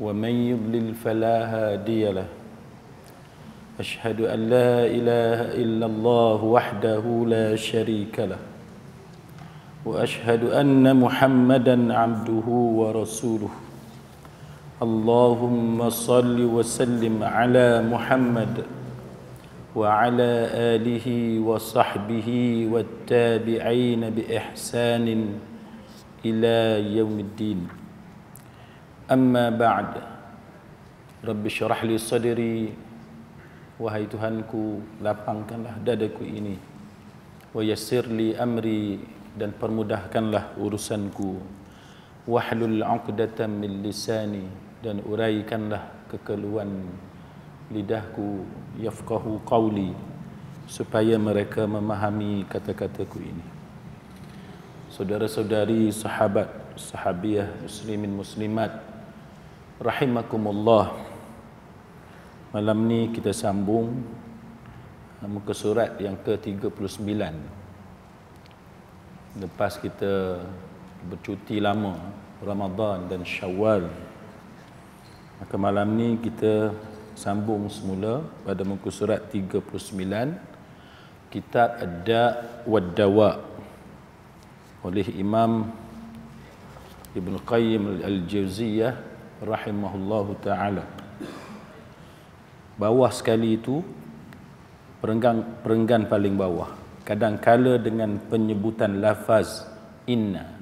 ومن يضلل فلا هادي له اشهد ان لا اله الا الله وحده لا شريك له واشهد ان محمدا عبده ورسوله اللهم صل وسلم على محمد وعلى اله وصحبه والتابعين باحسان الى يوم الدين Amma ba'd Rabbi syarah li sadiri Wahai Tuhanku Lapangkanlah dadaku ini Wa yassir li amri Dan permudahkanlah urusanku Wahlul uqdatan min lisani Dan uraikanlah kekeluan lidahku yafqahu qawli supaya mereka memahami kata-kataku ini saudara-saudari sahabat sahabiah muslimin muslimat rahimakumullah malam ni kita sambung uh, muka surat yang ke-39 lepas kita bercuti lama Ramadan dan Syawal maka malam ni kita sambung semula pada muka surat 39 kitab Ad-Da' wad-Dawa oleh Imam Ibn Qayyim Al-Jauziyah al jauziyah rahimahullahu taala bawah sekali itu perenggan perenggan paling bawah kadang kala dengan penyebutan lafaz inna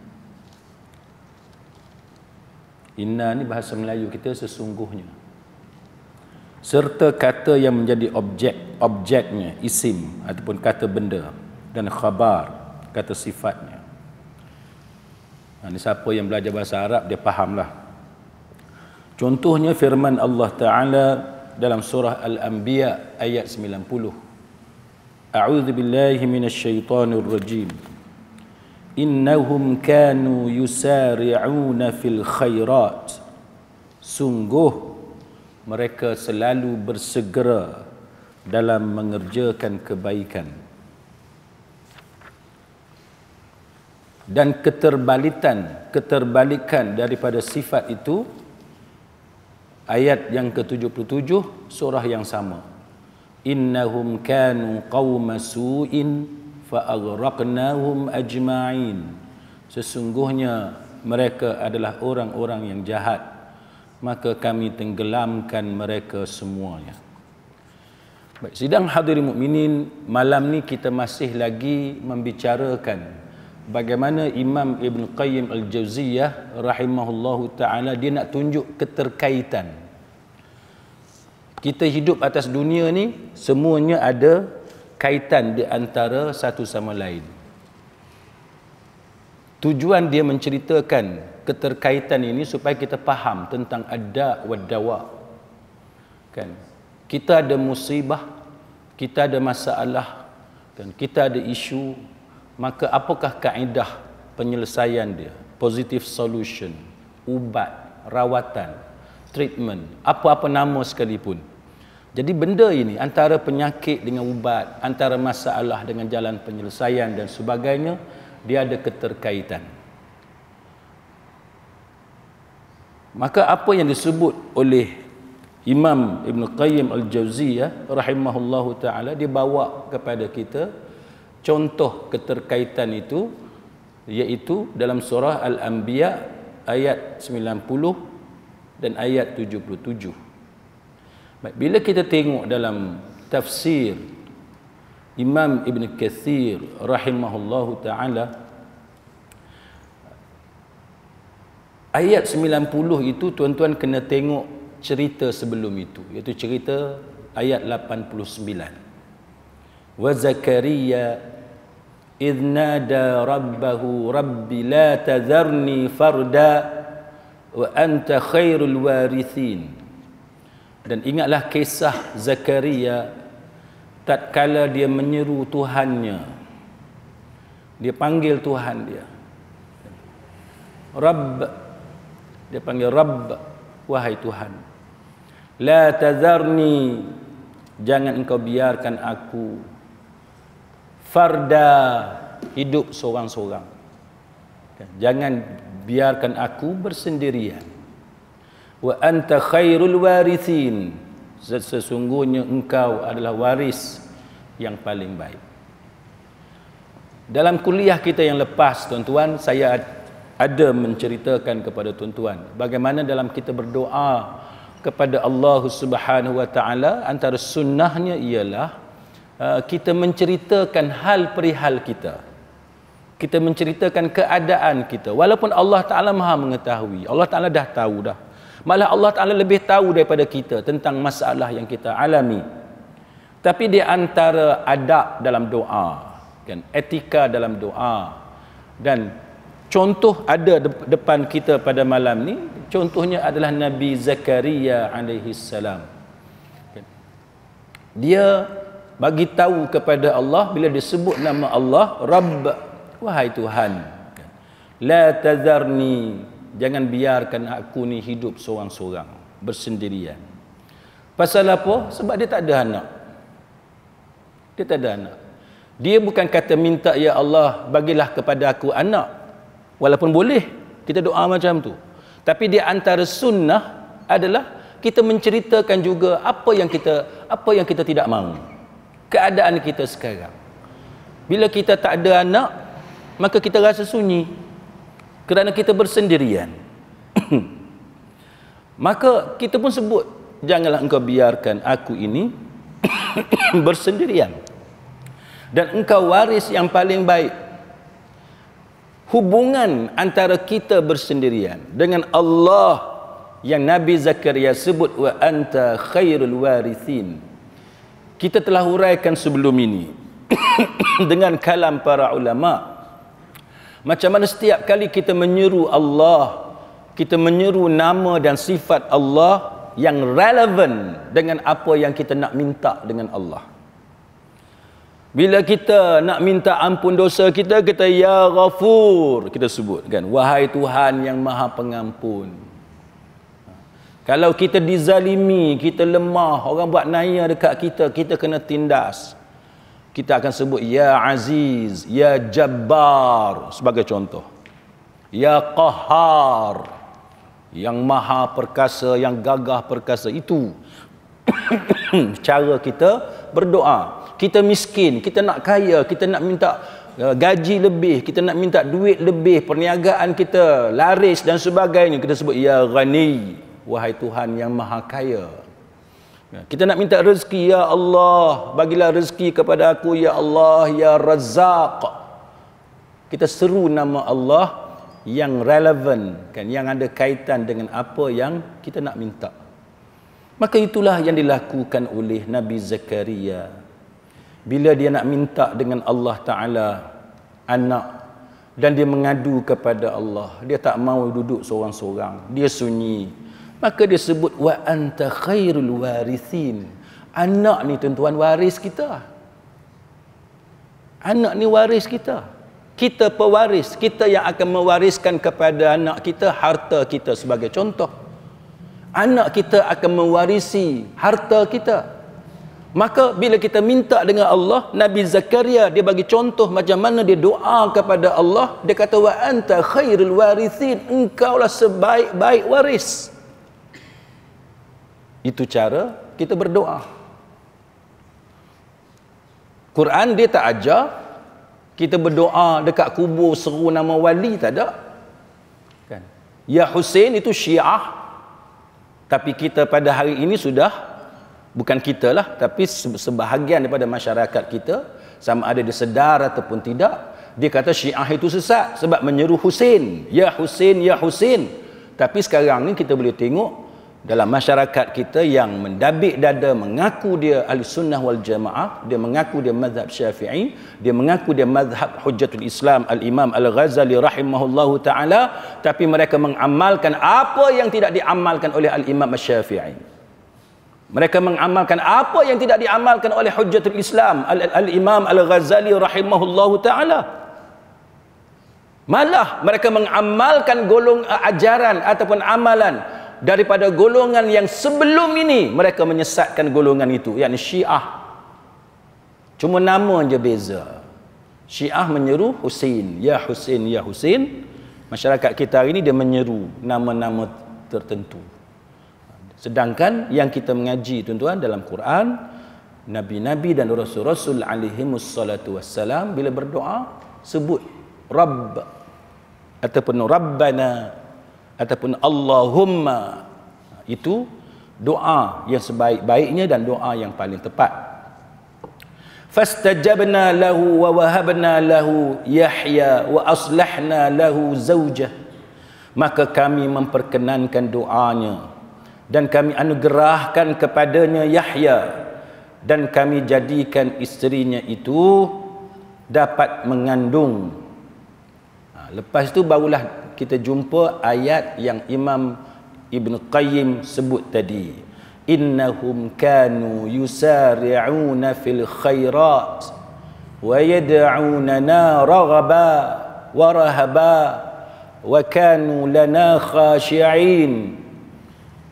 inna ni bahasa Melayu kita sesungguhnya serta kata yang menjadi objek objeknya isim ataupun kata benda dan khabar kata sifatnya ini ha, siapa yang belajar bahasa Arab dia fahamlah Contohnya firman Allah Ta'ala dalam surah Al-Anbiya ayat 90. A'udzu billahi minasy syaithanir rajim. Innahum kanu yusari'una fil khairat. Sungguh mereka selalu bersegera dalam mengerjakan kebaikan. Dan keterbalikan, keterbalikan daripada sifat itu ayat yang ke-77 surah yang sama innahum kanu qauma su'in fa aghraqnahum ajma'in sesungguhnya mereka adalah orang-orang yang jahat maka kami tenggelamkan mereka semuanya baik sidang hadirin mukminin malam ni kita masih lagi membicarakan bagaimana Imam Ibn Qayyim Al-Jawziyah rahimahullahu taala dia nak tunjuk keterkaitan kita hidup atas dunia ni semuanya ada kaitan di antara satu sama lain tujuan dia menceritakan keterkaitan ini supaya kita faham tentang ada wa dawa kan kita ada musibah kita ada masalah kan kita ada isu maka apakah kaedah penyelesaian dia positive solution ubat rawatan treatment apa-apa nama sekalipun jadi benda ini antara penyakit dengan ubat antara masalah dengan jalan penyelesaian dan sebagainya dia ada keterkaitan maka apa yang disebut oleh Imam Ibn Qayyim Al-Jawziyah rahimahullahu taala dia bawa kepada kita contoh keterkaitan itu iaitu dalam surah Al-Anbiya ayat 90 dan ayat 77. Baik, bila kita tengok dalam tafsir Imam Ibn Katsir rahimahullahu ta'ala ayat 90 itu tuan-tuan kena tengok cerita sebelum itu iaitu cerita ayat 89 wa zakariya إذ نادى ربه رب لا تذرني فردا وأنت خير الوارثين dan ingatlah kisah Zakaria tak kala dia menyeru Tuhannya dia panggil Tuhan dia Rabb dia panggil Rabb wahai Tuhan la tazarni jangan engkau biarkan aku farda hidup seorang-seorang kan? jangan biarkan aku bersendirian wa anta khairul warithin sesungguhnya engkau adalah waris yang paling baik dalam kuliah kita yang lepas tuan-tuan saya ada menceritakan kepada tuan-tuan bagaimana dalam kita berdoa kepada Allah Subhanahu wa taala antara sunnahnya ialah Uh, kita menceritakan hal perihal kita kita menceritakan keadaan kita walaupun Allah Ta'ala maha mengetahui Allah Ta'ala dah tahu dah malah Allah Ta'ala lebih tahu daripada kita tentang masalah yang kita alami tapi di antara adab dalam doa kan etika dalam doa dan contoh ada de- depan kita pada malam ni contohnya adalah Nabi Zakaria alaihi salam dia bagi tahu kepada Allah bila disebut nama Allah Rabb wahai Tuhan la tazarni jangan biarkan aku ni hidup seorang-seorang bersendirian pasal apa sebab dia tak ada anak dia tak ada anak dia bukan kata minta ya Allah bagilah kepada aku anak walaupun boleh kita doa macam tu tapi di antara sunnah adalah kita menceritakan juga apa yang kita apa yang kita tidak mahu keadaan kita sekarang bila kita tak ada anak maka kita rasa sunyi kerana kita bersendirian maka kita pun sebut janganlah engkau biarkan aku ini bersendirian dan engkau waris yang paling baik hubungan antara kita bersendirian dengan Allah yang Nabi Zakaria sebut wa anta khairul warithin kita telah huraikan sebelum ini dengan kalam para ulama macam mana setiap kali kita menyeru Allah kita menyeru nama dan sifat Allah yang relevan dengan apa yang kita nak minta dengan Allah bila kita nak minta ampun dosa kita kita ya ghafur kita sebut kan wahai Tuhan yang maha pengampun kalau kita dizalimi, kita lemah, orang buat naya dekat kita, kita kena tindas. Kita akan sebut ya Aziz, ya Jabbar sebagai contoh. Ya Qahar yang maha perkasa, yang gagah perkasa itu. cara kita berdoa. Kita miskin, kita nak kaya, kita nak minta eh, gaji lebih, kita nak minta duit lebih, perniagaan kita laris dan sebagainya, kita sebut ya Ghani, wahai Tuhan yang maha kaya ya, kita nak minta rezeki ya Allah bagilah rezeki kepada aku ya Allah ya Razzaq kita seru nama Allah yang relevan kan yang ada kaitan dengan apa yang kita nak minta maka itulah yang dilakukan oleh Nabi Zakaria bila dia nak minta dengan Allah Taala anak dan dia mengadu kepada Allah dia tak mau duduk seorang-seorang dia sunyi maka dia sebut wa anta khairul warisin, anak ni tuan-tuan waris kita anak ni waris kita kita pewaris kita yang akan mewariskan kepada anak kita harta kita sebagai contoh anak kita akan mewarisi harta kita maka bila kita minta dengan Allah Nabi Zakaria dia bagi contoh macam mana dia doa kepada Allah dia kata wa anta khairul warisin, engkaulah sebaik-baik waris itu cara kita berdoa. Quran dia tak ajar kita berdoa dekat kubur seru nama wali tak ada. Kan? Ya Hussein itu Syiah. Tapi kita pada hari ini sudah bukan kita lah tapi sebahagian daripada masyarakat kita sama ada dia sedar ataupun tidak dia kata Syiah itu sesat sebab menyeru Hussein. Ya Hussein, ya Hussein. Tapi sekarang ni kita boleh tengok dalam masyarakat kita yang mendabik dada mengaku dia ahli sunnah wal jamaah dia mengaku dia mazhab syafi'i dia mengaku dia mazhab hujjatul islam al-imam al-ghazali rahimahullahu ta'ala tapi mereka mengamalkan apa yang tidak diamalkan oleh al-imam syafi'i mereka mengamalkan apa yang tidak diamalkan oleh hujjatul islam al-imam al-ghazali rahimahullahu ta'ala malah mereka mengamalkan golong eh, ajaran ataupun amalan daripada golongan yang sebelum ini mereka menyesatkan golongan itu yakni Syiah cuma nama je beza Syiah menyeru Husin ya Husin ya Husin masyarakat kita hari ini dia menyeru nama-nama tertentu sedangkan yang kita mengaji tuan-tuan dalam Quran nabi-nabi dan rasul-rasul alaihimus salatu wassalam bila berdoa sebut rabb ataupun rabbana ataupun Allahumma itu doa yang sebaik-baiknya dan doa yang paling tepat fastajabna lahu wa wahabna lahu yahya wa aslahna lahu zaujah maka kami memperkenankan doanya dan kami anugerahkan kepadanya Yahya dan kami jadikan isterinya itu dapat mengandung lepas tu barulah kita jumpa ayat yang Imam Ibn Qayyim sebut tadi innahum kanu yusari'una fil khairat wa yad'unana raghaba wa rahaba wa kanu lana khashi'in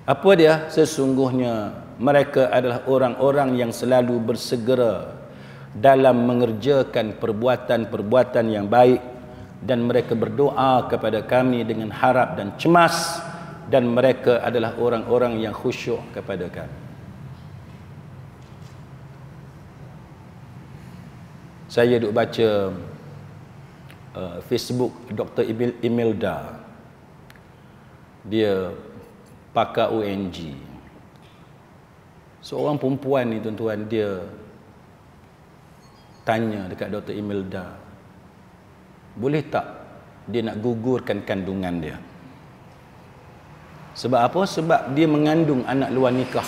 apa dia sesungguhnya mereka adalah orang-orang yang selalu bersegera dalam mengerjakan perbuatan-perbuatan yang baik dan mereka berdoa kepada kami dengan harap dan cemas dan mereka adalah orang-orang yang khusyuk kepada kami. Saya duk baca uh, Facebook Dr. Imelda. Dia pakar UNG. Seorang perempuan ni tuan-tuan dia tanya dekat Dr. Imelda, boleh tak dia nak gugurkan kandungan dia sebab apa? sebab dia mengandung anak luar nikah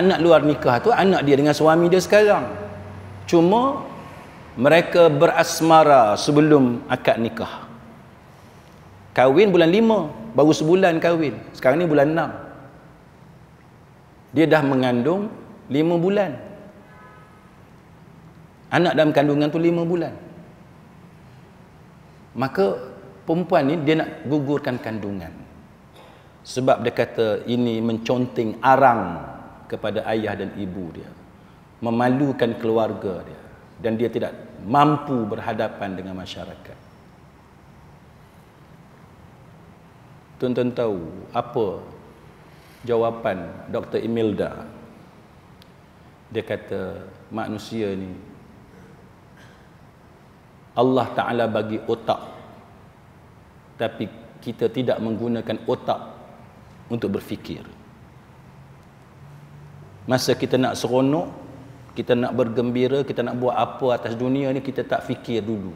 anak luar nikah tu anak dia dengan suami dia sekarang cuma mereka berasmara sebelum akad nikah kahwin bulan lima, baru sebulan kahwin sekarang ni bulan enam. dia dah mengandung lima bulan anak dalam kandungan tu lima bulan maka perempuan ni dia nak gugurkan kandungan sebab dia kata ini menconting arang kepada ayah dan ibu dia memalukan keluarga dia dan dia tidak mampu berhadapan dengan masyarakat tuan-tuan tahu apa jawapan Dr. Imelda dia kata manusia ni Allah Ta'ala bagi otak tapi kita tidak menggunakan otak untuk berfikir masa kita nak seronok kita nak bergembira kita nak buat apa atas dunia ni kita tak fikir dulu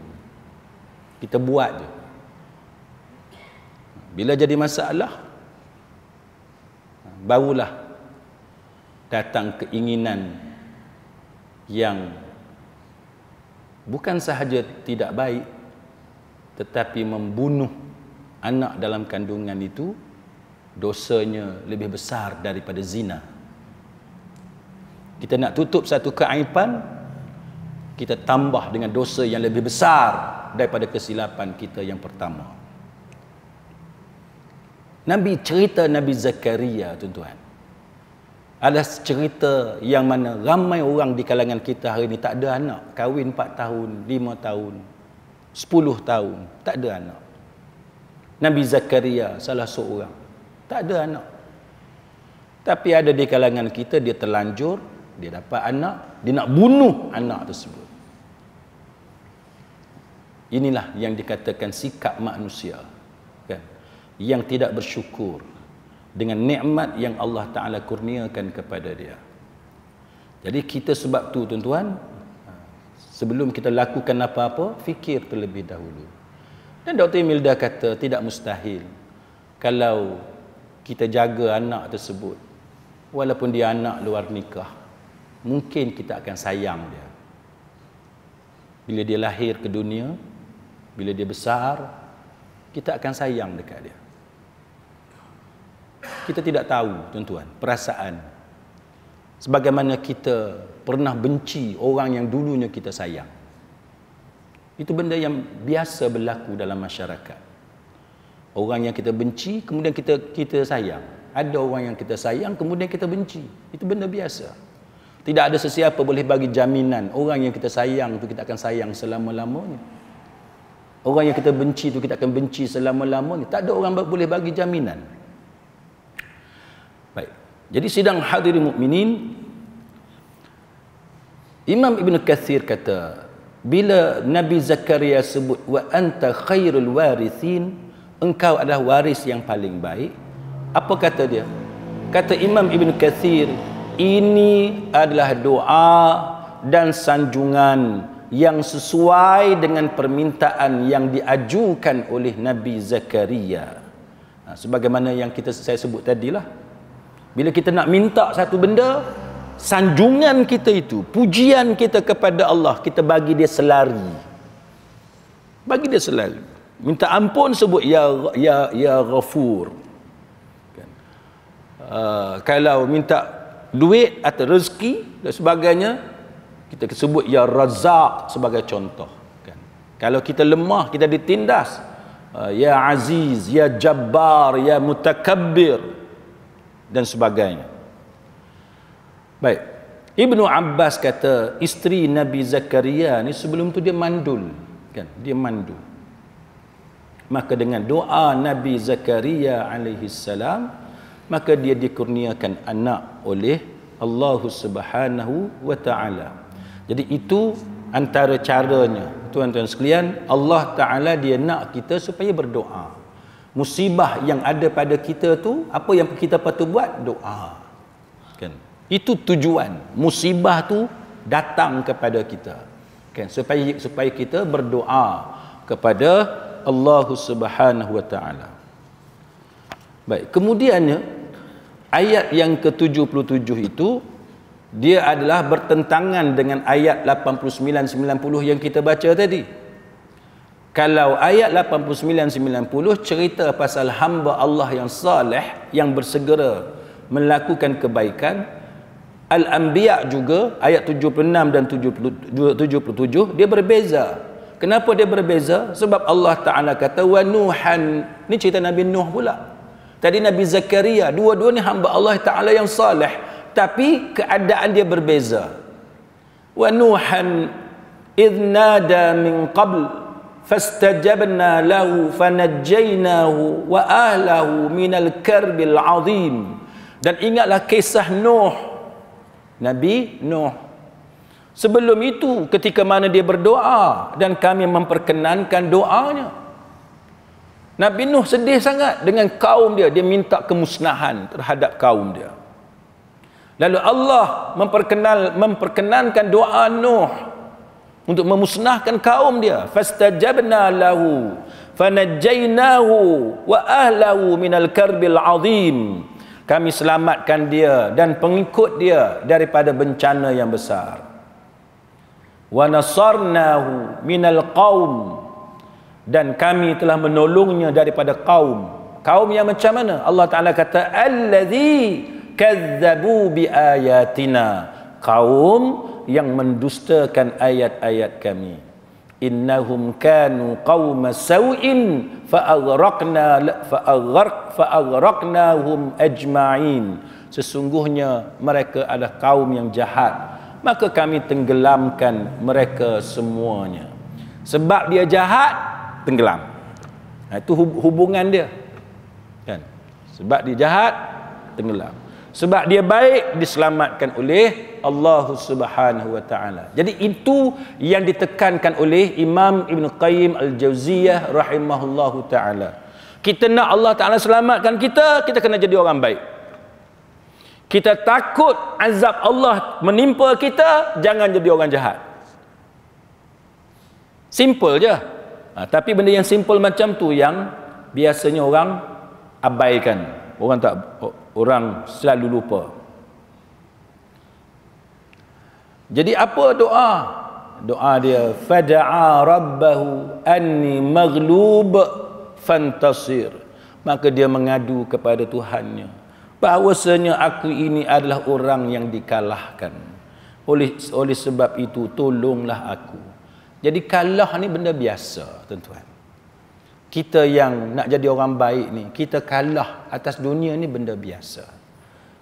kita buat je bila jadi masalah barulah datang keinginan yang bukan sahaja tidak baik tetapi membunuh anak dalam kandungan itu dosanya lebih besar daripada zina kita nak tutup satu keaipan kita tambah dengan dosa yang lebih besar daripada kesilapan kita yang pertama Nabi cerita Nabi Zakaria tuan-tuan ada cerita yang mana ramai orang di kalangan kita hari ini tak ada anak. Kahwin 4 tahun, 5 tahun, 10 tahun, tak ada anak. Nabi Zakaria salah seorang, tak ada anak. Tapi ada di kalangan kita dia terlanjur, dia dapat anak, dia nak bunuh anak tersebut. Inilah yang dikatakan sikap manusia. Kan? Yang tidak bersyukur, dengan nikmat yang Allah Taala kurniakan kepada dia. Jadi kita sebab tu tuan-tuan ha, sebelum kita lakukan apa-apa fikir terlebih dahulu. Dan Dr. Emilda kata tidak mustahil kalau kita jaga anak tersebut walaupun dia anak luar nikah mungkin kita akan sayang dia. Bila dia lahir ke dunia, bila dia besar, kita akan sayang dekat dia kita tidak tahu tuan-tuan perasaan sebagaimana kita pernah benci orang yang dulunya kita sayang itu benda yang biasa berlaku dalam masyarakat orang yang kita benci kemudian kita kita sayang ada orang yang kita sayang kemudian kita benci itu benda biasa tidak ada sesiapa boleh bagi jaminan orang yang kita sayang itu kita akan sayang selama-lamanya orang yang kita benci itu kita akan benci selama-lamanya tak ada orang boleh bagi jaminan jadi sidang hadirin mukminin Imam Ibn Kathir kata bila Nabi Zakaria sebut wa anta khairul warithin engkau adalah waris yang paling baik apa kata dia kata Imam Ibn Kathir ini adalah doa dan sanjungan yang sesuai dengan permintaan yang diajukan oleh Nabi Zakaria ha, sebagaimana yang kita saya sebut tadilah bila kita nak minta satu benda, sanjungan kita itu, pujian kita kepada Allah, kita bagi dia selari. Bagi dia selari. Minta ampun sebut ya ya ya Ghafur. Kan? Uh, kalau minta duit atau rezeki dan sebagainya, kita sebut ya Razzaq sebagai contoh. Kan? Kalau kita lemah, kita ditindas, uh, ya Aziz, ya Jabbar, ya Mutakabbir, dan sebagainya. Baik. Ibnu Abbas kata isteri Nabi Zakaria ni sebelum tu dia mandul kan dia mandul. maka dengan doa Nabi Zakaria alaihi salam maka dia dikurniakan anak oleh Allah Subhanahu wa taala jadi itu antara caranya tuan-tuan sekalian Allah taala dia nak kita supaya berdoa musibah yang ada pada kita tu apa yang kita patut buat doa kan itu tujuan musibah tu datang kepada kita kan supaya supaya kita berdoa kepada Allah Subhanahu wa taala baik kemudiannya ayat yang ke-77 itu dia adalah bertentangan dengan ayat 89 90 yang kita baca tadi kalau ayat 89-90 cerita pasal hamba Allah yang saleh yang bersegera melakukan kebaikan Al-Anbiya juga ayat 76 dan 77 dia berbeza. Kenapa dia berbeza? Sebab Allah Taala kata wa nuhan. Ni cerita Nabi Nuh pula. Tadi Nabi Zakaria, dua-dua ni hamba Allah Taala yang saleh, tapi keadaan dia berbeza. Wa nuhan idnada min qabl fastajabna lahu fanajjaynahu wa ahlahu minal karbil azim dan ingatlah kisah Nuh Nabi Nuh sebelum itu ketika mana dia berdoa dan kami memperkenankan doanya Nabi Nuh sedih sangat dengan kaum dia dia minta kemusnahan terhadap kaum dia lalu Allah memperkenal memperkenankan doa Nuh untuk memusnahkan kaum dia fastajabna lahu fanajjaynahu wa ahlahu minal karbil azim kami selamatkan dia dan pengikut dia daripada bencana yang besar wa nasarnahu minal qaum dan kami telah menolongnya daripada kaum kaum yang macam mana Allah Taala kata allazi kazzabu bi ayatina kaum yang mendustakan ayat-ayat kami innahum kanu qauma sawin fa aghraqna fa aghraq fa aghraqnahum ajma'in sesungguhnya mereka adalah kaum yang jahat maka kami tenggelamkan mereka semuanya sebab dia jahat tenggelam ha, itu hubungan dia kan sebab dia jahat tenggelam sebab dia baik diselamatkan oleh Allah Subhanahu wa taala. Jadi itu yang ditekankan oleh Imam Ibn Qayyim Al-Jauziyah rahimahullahu taala. Kita nak Allah taala selamatkan kita, kita kena jadi orang baik. Kita takut azab Allah menimpa kita, jangan jadi orang jahat. Simple je. Ha, tapi benda yang simple macam tu yang biasanya orang abaikan. Orang tak orang selalu lupa. Jadi apa doa? Doa dia fada'a rabbahu anni maghlub fantasir. Maka dia mengadu kepada Tuhannya bahwasanya aku ini adalah orang yang dikalahkan. Oleh oleh sebab itu tolonglah aku. Jadi kalah ni benda biasa, tuan-tuan. Kita yang nak jadi orang baik ni, kita kalah atas dunia ni benda biasa.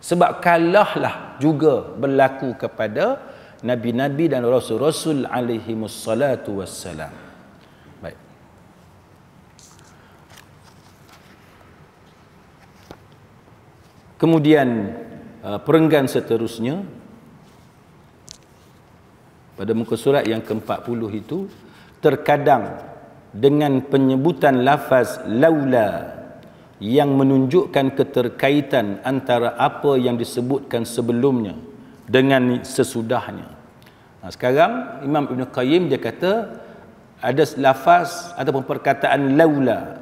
Sebab kalahlah juga berlaku kepada nabi-nabi dan rasul-rasul alaihi wassalatu wassalam. Baik. Kemudian uh, perenggan seterusnya pada muka surat yang ke-40 itu terkadang dengan penyebutan lafaz laula yang menunjukkan keterkaitan antara apa yang disebutkan sebelumnya dengan sesudahnya. Nah, sekarang Imam Ibn Qayyim dia kata ada lafaz ataupun perkataan laula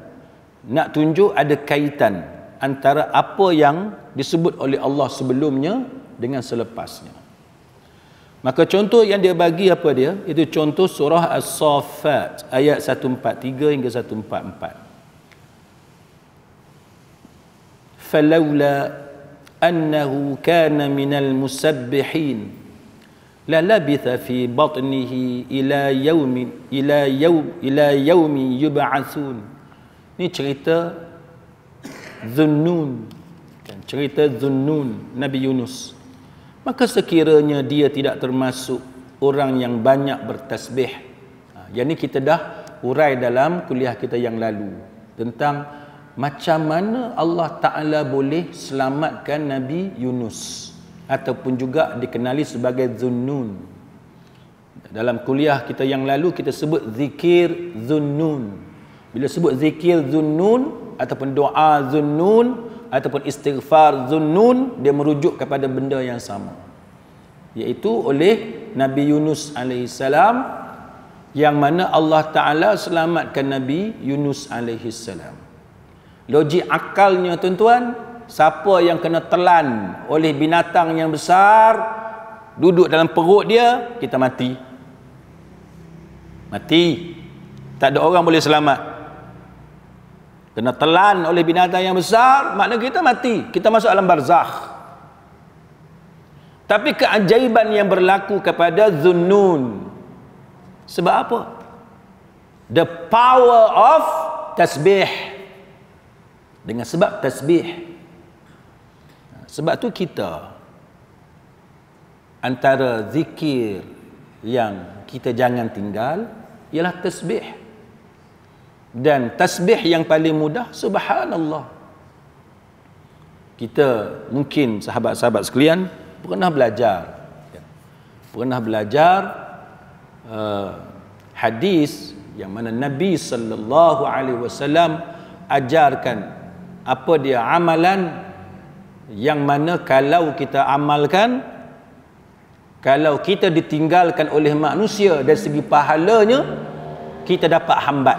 nak tunjuk ada kaitan antara apa yang disebut oleh Allah sebelumnya dengan selepasnya. Maka contoh yang dia bagi apa dia? Itu contoh surah As-Saffat ayat 143 hingga 144. Falaula. أنه كان من المسبحين للبث في بطنه إلى يوم إلى يوم إلى يوم يبعثون ni cerita Zunnun kan, cerita Zunnun Nabi Yunus maka sekiranya dia tidak termasuk orang yang banyak bertasbih Jadi ha, kita dah urai dalam kuliah kita yang lalu tentang macam mana Allah Ta'ala boleh selamatkan Nabi Yunus ataupun juga dikenali sebagai Zunnun dalam kuliah kita yang lalu kita sebut zikir Zunnun bila sebut zikir Zunnun ataupun doa Zunnun ataupun istighfar Zunnun dia merujuk kepada benda yang sama iaitu oleh Nabi Yunus AS yang mana Allah Ta'ala selamatkan Nabi Yunus AS logik akalnya tuan-tuan siapa yang kena telan oleh binatang yang besar duduk dalam perut dia kita mati mati tak ada orang boleh selamat kena telan oleh binatang yang besar maknanya kita mati kita masuk alam barzakh tapi keajaiban yang berlaku kepada zunnun sebab apa the power of tasbih dengan sebab tasbih ha, sebab tu kita antara zikir yang kita jangan tinggal ialah tasbih dan tasbih yang paling mudah subhanallah kita mungkin sahabat-sahabat sekalian pernah belajar ya. pernah belajar uh, hadis yang mana Nabi sallallahu alaihi wasallam ajarkan apa dia amalan yang mana kalau kita amalkan kalau kita ditinggalkan oleh manusia dari segi pahalanya kita dapat hambat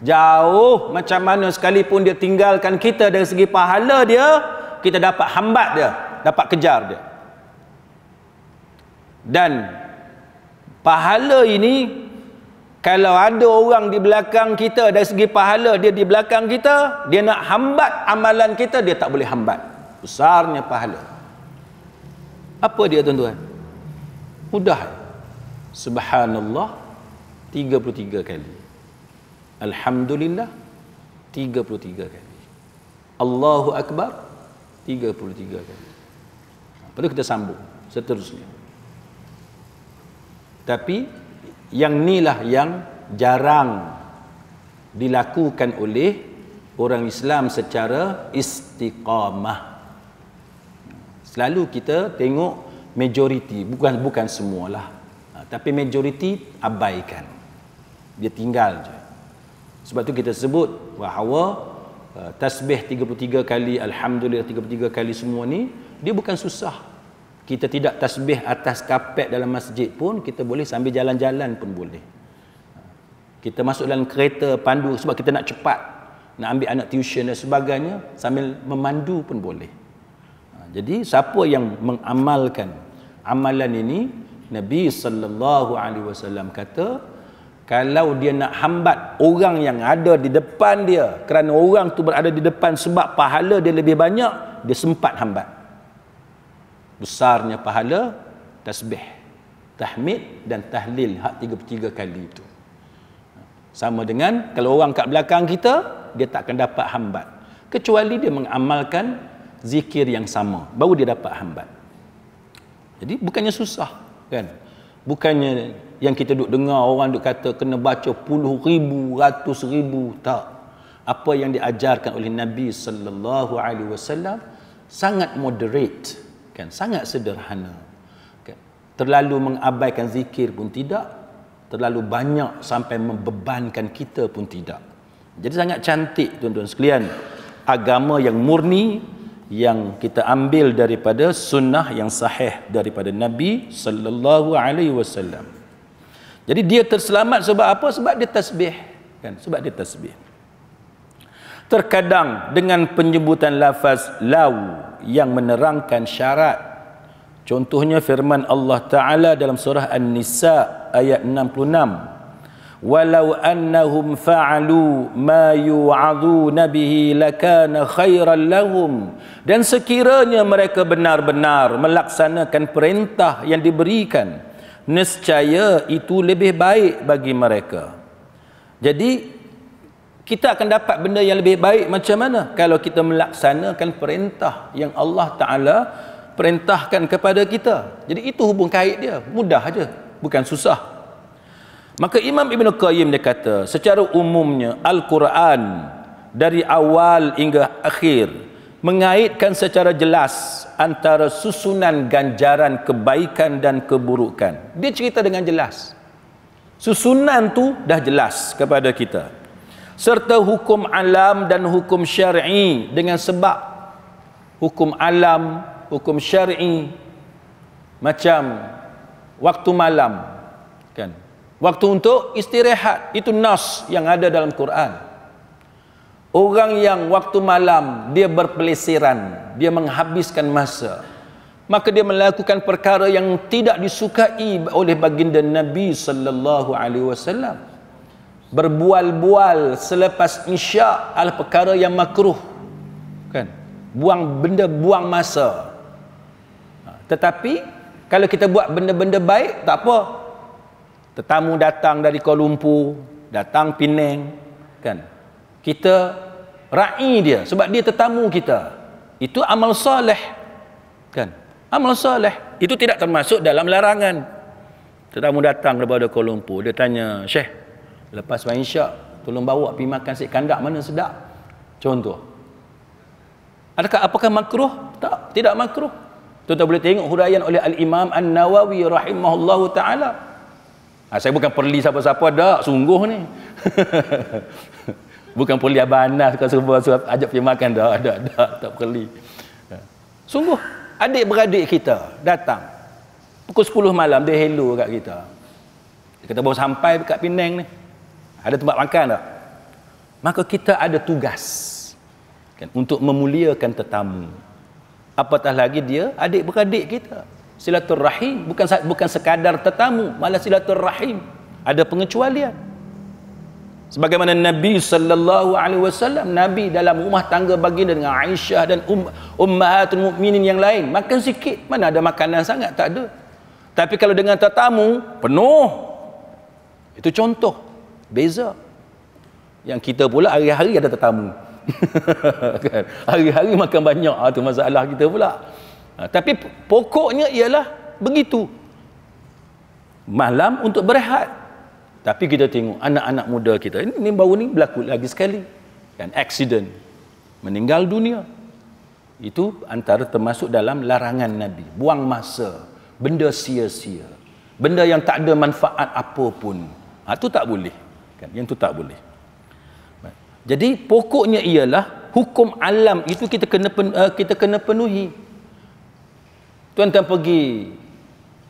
jauh macam mana sekalipun dia tinggalkan kita dari segi pahala dia kita dapat hambat dia dapat kejar dia dan pahala ini kalau ada orang di belakang kita dari segi pahala dia di belakang kita dia nak hambat amalan kita dia tak boleh hambat besarnya pahala apa dia tuan-tuan mudah subhanallah 33 kali alhamdulillah 33 kali Allahu akbar 33 kali perlu kita sambung seterusnya tapi yang inilah yang jarang dilakukan oleh orang Islam secara istiqamah. Selalu kita tengok majoriti, bukan bukan semualah. Ha, tapi majoriti abaikan. Dia tinggal je. Sebab tu kita sebut bahawa uh, tasbih 33 kali, alhamdulillah 33 kali semua ni, dia bukan susah kita tidak tasbih atas kapet dalam masjid pun kita boleh sambil jalan-jalan pun boleh kita masuk dalam kereta pandu sebab kita nak cepat nak ambil anak tuition dan sebagainya sambil memandu pun boleh ha, jadi siapa yang mengamalkan amalan ini Nabi sallallahu alaihi wasallam kata kalau dia nak hambat orang yang ada di depan dia kerana orang tu berada di depan sebab pahala dia lebih banyak dia sempat hambat besarnya pahala tasbih tahmid dan tahlil hak tiga-tiga kali itu sama dengan kalau orang kat belakang kita dia tak akan dapat hambat kecuali dia mengamalkan zikir yang sama baru dia dapat hambat jadi bukannya susah kan bukannya yang kita duk dengar orang duk kata kena baca puluh ribu ratus ribu tak apa yang diajarkan oleh Nabi sallallahu alaihi wasallam sangat moderate kan sangat sederhana kan terlalu mengabaikan zikir pun tidak terlalu banyak sampai membebankan kita pun tidak jadi sangat cantik tuan-tuan sekalian agama yang murni yang kita ambil daripada sunnah yang sahih daripada Nabi sallallahu alaihi wasallam. Jadi dia terselamat sebab apa? Sebab dia tasbih kan? Sebab dia tasbih terkadang dengan penyebutan lafaz lau yang menerangkan syarat contohnya firman Allah taala dalam surah an-nisa ayat 66 walau annahum fa'alu ma yu'aduna bihi lakana khairan lahum dan sekiranya mereka benar-benar melaksanakan perintah yang diberikan nescaya itu lebih baik bagi mereka jadi kita akan dapat benda yang lebih baik macam mana kalau kita melaksanakan perintah yang Allah Ta'ala perintahkan kepada kita jadi itu hubung kait dia mudah aja bukan susah maka Imam Ibn Qayyim dia kata secara umumnya Al-Quran dari awal hingga akhir mengaitkan secara jelas antara susunan ganjaran kebaikan dan keburukan dia cerita dengan jelas susunan tu dah jelas kepada kita kita serta hukum alam dan hukum syar'i dengan sebab hukum alam hukum syar'i macam waktu malam kan waktu untuk istirahat itu nas yang ada dalam Quran orang yang waktu malam dia berpelesiran dia menghabiskan masa maka dia melakukan perkara yang tidak disukai oleh baginda Nabi sallallahu alaihi wasallam berbual-bual selepas isyak adalah perkara yang makruh kan buang benda buang masa ha, tetapi kalau kita buat benda-benda baik tak apa tetamu datang dari Kuala Lumpur datang Penang kan kita ra'i dia sebab dia tetamu kita itu amal soleh kan amal soleh itu tidak termasuk dalam larangan tetamu datang daripada Kuala Lumpur dia tanya syekh Lepas main syak, tolong bawa pergi makan sikit kandak mana sedap. Contoh. Adakah apakah makruh? Tak, tidak makruh. Tuan-tuan boleh tengok huraian oleh Al-Imam An-Nawawi rahimahullahu taala. Ha, saya bukan perli siapa-siapa dak, sungguh ni. bukan perli abang Anas ke semua ajak pergi makan dak, ada dak, tak perli. Ha. Sungguh, adik beradik kita datang pukul 10 malam dia hello kat kita. Kita baru sampai dekat Penang ni ada tempat makan tak? Maka kita ada tugas kan, untuk memuliakan tetamu. Apatah lagi dia adik beradik kita. Silaturrahim bukan bukan sekadar tetamu, malah silaturrahim. Ada pengecualian. Sebagaimana Nabi sallallahu alaihi wasallam Nabi dalam rumah tangga baginda dengan Aisyah dan um, ummahatul mukminin yang lain makan sikit mana ada makanan sangat tak ada. Tapi kalau dengan tetamu penuh. Itu contoh beza yang kita pula hari-hari ada tetamu kan? hari-hari makan banyak itu ah, masalah kita pula ah, tapi pokoknya ialah begitu malam untuk berehat tapi kita tengok anak-anak muda kita ini, ini baru ni berlaku lagi sekali kan accident meninggal dunia itu antara termasuk dalam larangan nabi buang masa benda sia-sia benda yang tak ada manfaat apa pun ha, ah, itu tak boleh kan yang itu tak boleh jadi pokoknya ialah hukum alam itu kita kena pen, eh, kita kena penuhi tuan-tuan pergi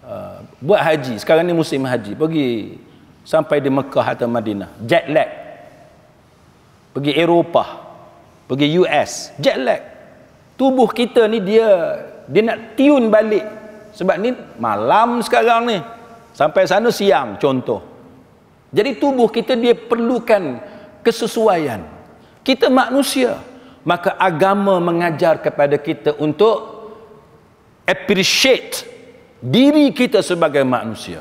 uh, buat haji sekarang ni musim haji pergi sampai di Mekah atau Madinah jet lag pergi Eropah pergi US jet lag tubuh kita ni dia dia nak tune balik sebab ni malam sekarang ni sampai sana siang contoh jadi tubuh kita dia perlukan kesesuaian. Kita manusia, maka agama mengajar kepada kita untuk appreciate diri kita sebagai manusia.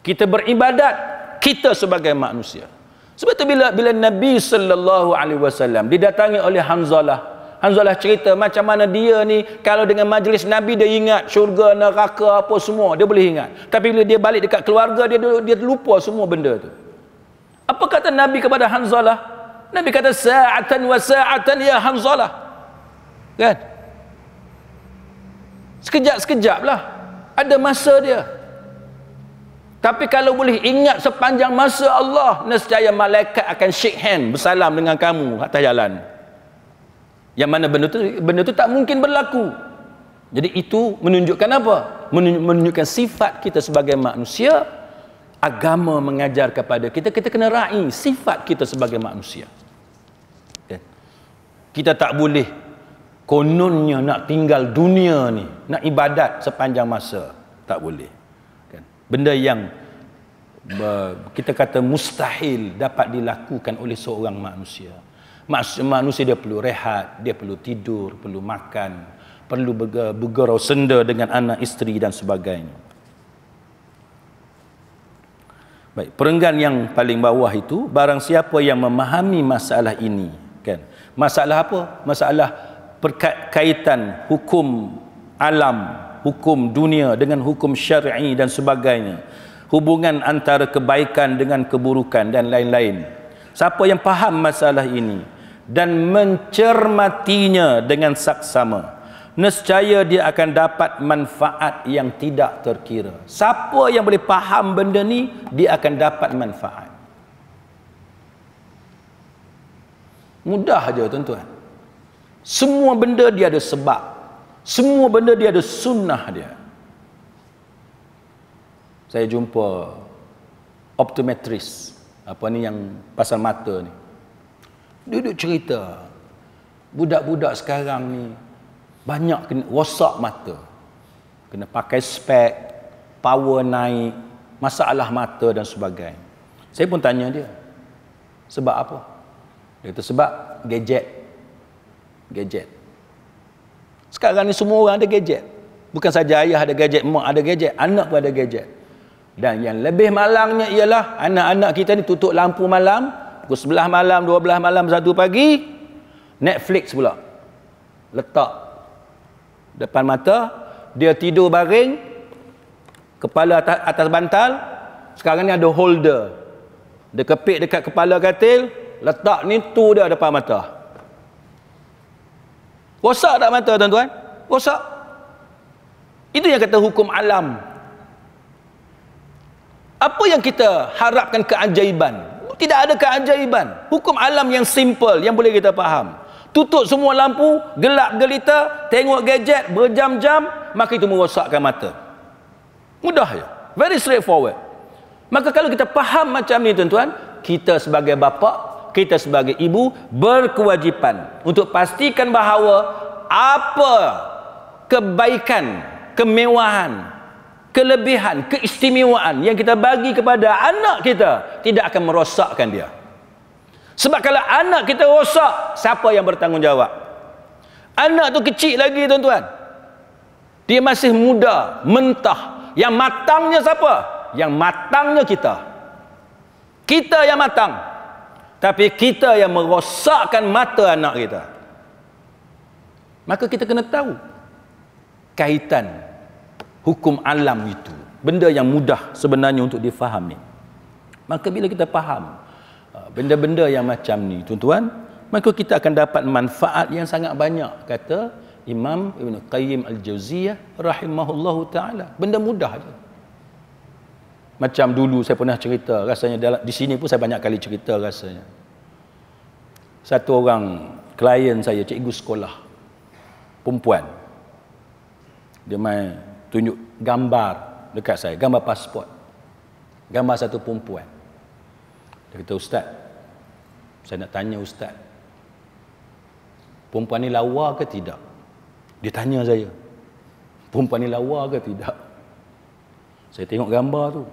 Kita beribadat kita sebagai manusia. Sebab itu bila bila Nabi sallallahu alaihi wasallam didatangi oleh Hanzalah. Hanzalah cerita macam mana dia ni kalau dengan majlis Nabi dia ingat syurga, neraka apa semua dia boleh ingat. Tapi bila dia balik dekat keluarga dia dia lupa semua benda tu. Apa kata Nabi kepada Hanzalah? Nabi kata sa'atan wa sa'atan ya Hanzalah. Kan? Sekejap-sekejap lah. Ada masa dia. Tapi kalau boleh ingat sepanjang masa Allah, nescaya malaikat akan shake hand bersalam dengan kamu atas jalan yang mana benda tu benda tu tak mungkin berlaku jadi itu menunjukkan apa menunjukkan sifat kita sebagai manusia agama mengajar kepada kita kita kena raih sifat kita sebagai manusia okay. Ya. kita tak boleh kononnya nak tinggal dunia ni nak ibadat sepanjang masa tak boleh kan benda yang kita kata mustahil dapat dilakukan oleh seorang manusia manusia dia perlu rehat, dia perlu tidur, perlu makan, perlu bergurau senda dengan anak isteri dan sebagainya. Baik, perenggan yang paling bawah itu barang siapa yang memahami masalah ini, kan? Masalah apa? Masalah perkaitan hukum alam, hukum dunia dengan hukum syar'i dan sebagainya. Hubungan antara kebaikan dengan keburukan dan lain-lain. Siapa yang faham masalah ini, dan mencermatinya dengan saksama nescaya dia akan dapat manfaat yang tidak terkira siapa yang boleh faham benda ni dia akan dapat manfaat mudah aja tuan-tuan semua benda dia ada sebab semua benda dia ada sunnah dia saya jumpa optometris apa ni yang pasal mata ni duduk cerita budak-budak sekarang ni banyak kena rosak mata kena pakai spek power naik masalah mata dan sebagainya saya pun tanya dia sebab apa dia kata sebab gadget gadget sekarang ni semua orang ada gadget bukan saja ayah ada gadget mak ada gadget anak pun ada gadget dan yang lebih malangnya ialah anak-anak kita ni tutup lampu malam pukul 11 malam 12 malam 1 pagi Netflix pula letak depan mata dia tidur baring kepala atas, atas bantal sekarang ni ada holder dia kepik dekat kepala katil letak ni tu dia depan mata rosak tak mata tuan-tuan rosak itu yang kata hukum alam apa yang kita harapkan keajaiban tidak ada keajaiban hukum alam yang simple yang boleh kita faham tutup semua lampu gelap gelita tengok gadget berjam-jam maka itu merosakkan mata mudah ya very straightforward maka kalau kita faham macam ni tuan-tuan kita sebagai bapa kita sebagai ibu berkewajipan untuk pastikan bahawa apa kebaikan kemewahan kelebihan, keistimewaan yang kita bagi kepada anak kita tidak akan merosakkan dia. Sebab kalau anak kita rosak, siapa yang bertanggungjawab? Anak tu kecil lagi tuan-tuan. Dia masih muda, mentah. Yang matangnya siapa? Yang matangnya kita. Kita yang matang. Tapi kita yang merosakkan mata anak kita. Maka kita kena tahu kaitan hukum alam itu benda yang mudah sebenarnya untuk difahami maka bila kita faham uh, benda-benda yang macam ni tuan-tuan maka kita akan dapat manfaat yang sangat banyak kata Imam Ibn Qayyim Al-Jawziyah rahimahullahu taala benda mudah je macam dulu saya pernah cerita rasanya dalam, di sini pun saya banyak kali cerita rasanya satu orang klien saya cikgu sekolah perempuan dia main tunjuk gambar dekat saya gambar pasport gambar satu perempuan dia kata ustaz saya nak tanya ustaz perempuan ni lawa ke tidak dia tanya saya perempuan ni lawa ke tidak saya tengok gambar tu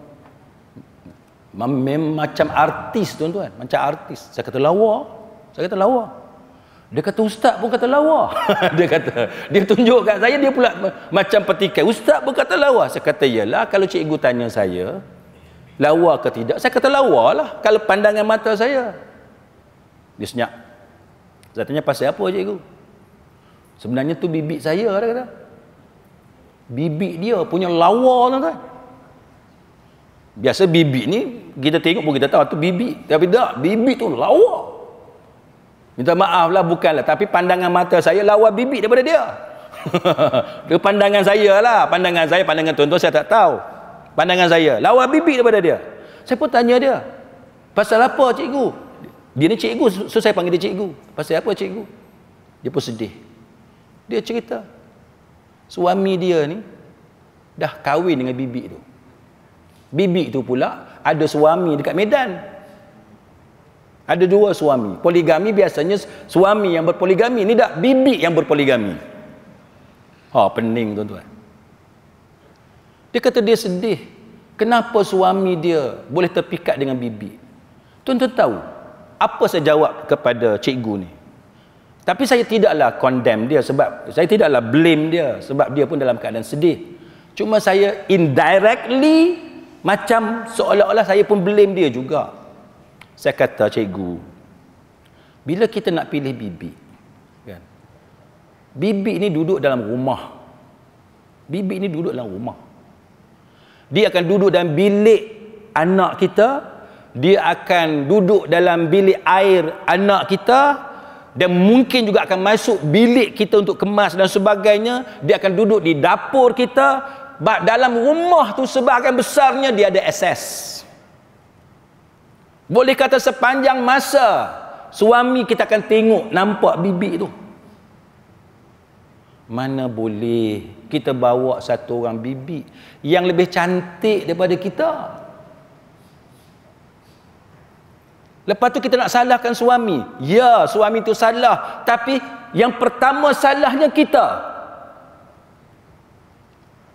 Mem macam artis tuan-tuan macam artis saya kata lawa saya kata lawa dia kata ustaz pun kata lawa. dia kata, dia tunjuk kat saya dia pula macam petikai. Ustaz pun kata lawa. Saya kata iyalah kalau cikgu tanya saya lawa ke tidak. Saya kata lawalah kalau pandangan mata saya. Dia senyap. Saya tanya pasal apa cikgu? Sebenarnya tu bibik saya dia kata. Bibik dia punya lawa tuan-tuan. Biasa bibik ni kita tengok pun kita tahu tu bibik. Tapi tak, bibik tu lawa. Minta maaf lah bukanlah tapi pandangan mata saya lawa bibit daripada dia. dia pandangan saya lah, pandangan saya, pandangan tuan-tuan saya tak tahu. Pandangan saya lawa bibit daripada dia. Saya pun tanya dia. Pasal apa cikgu? Dia ni cikgu, so saya panggil dia cikgu. Pasal apa cikgu? Dia pun sedih. Dia cerita. Suami dia ni dah kahwin dengan bibik tu. Bibik tu pula ada suami dekat Medan. Ada dua suami. Poligami biasanya suami yang berpoligami. Ini tak bibi yang berpoligami. Oh, pening tuan-tuan. Dia kata dia sedih. Kenapa suami dia boleh terpikat dengan bibi? Tuan-tuan tahu apa saya jawab kepada cikgu ni? Tapi saya tidaklah condemn dia sebab saya tidaklah blame dia sebab dia pun dalam keadaan sedih. Cuma saya indirectly macam seolah-olah saya pun blame dia juga. Saya kata cikgu, bila kita nak pilih bibi, kan? Bibi ni duduk dalam rumah. Bibi ni duduk dalam rumah. Dia akan duduk dalam bilik anak kita, dia akan duduk dalam bilik air anak kita dan mungkin juga akan masuk bilik kita untuk kemas dan sebagainya dia akan duduk di dapur kita dalam rumah tu sebahagian besarnya dia ada access boleh kata sepanjang masa suami kita akan tengok nampak bibik tu. Mana boleh kita bawa satu orang bibi yang lebih cantik daripada kita? Lepas tu kita nak salahkan suami. Ya, suami tu salah, tapi yang pertama salahnya kita.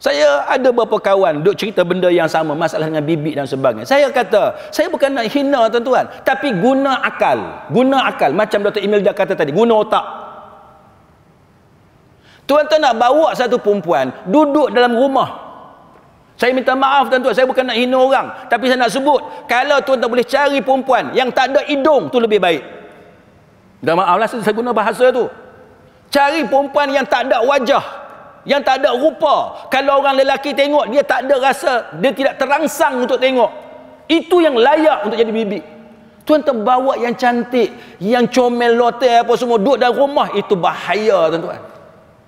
Saya ada beberapa kawan duk cerita benda yang sama masalah dengan bibik dan sebagainya. Saya kata, saya bukan nak hina tuan-tuan, tapi guna akal. Guna akal macam Dr. Emil dah kata tadi, guna otak. Tuan-tuan nak bawa satu perempuan duduk dalam rumah saya minta maaf tuan-tuan, saya bukan nak hina orang. Tapi saya nak sebut, kalau tuan-tuan boleh cari perempuan yang tak ada hidung, tu lebih baik. Dah maaf lah, saya guna bahasa tu. Cari perempuan yang tak ada wajah, yang tak ada rupa kalau orang lelaki tengok dia tak ada rasa dia tidak terangsang untuk tengok itu yang layak untuk jadi bibi tuan terbawa yang cantik yang comel lotel apa semua duduk dalam rumah itu bahaya tuan-tuan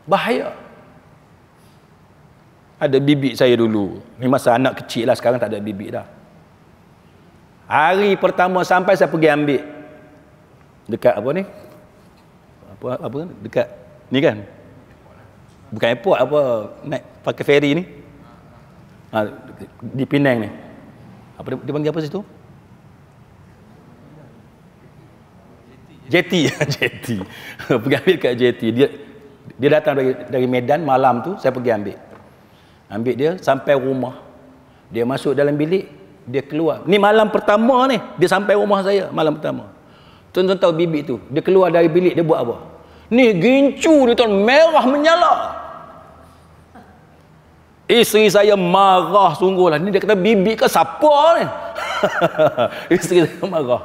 bahaya ada bibi saya dulu ni masa anak kecil lah sekarang tak ada bibi dah hari pertama sampai saya pergi ambil dekat apa ni apa apa kan dekat ni kan bukan airport apa naik pakai feri ni ha, di Penang ni apa dia, dia panggil apa situ JT JT pergi ambil kat JT dia dia datang dari, dari Medan malam tu saya pergi ambil ambil dia sampai rumah dia masuk dalam bilik dia keluar ni malam pertama ni dia sampai rumah saya malam pertama tuan-tuan tahu bibik tu dia keluar dari bilik dia buat apa ni gincu dia tuan merah menyala Isteri saya marah lah, ni dia kata bibik ke siapa ni? Isteri saya marah.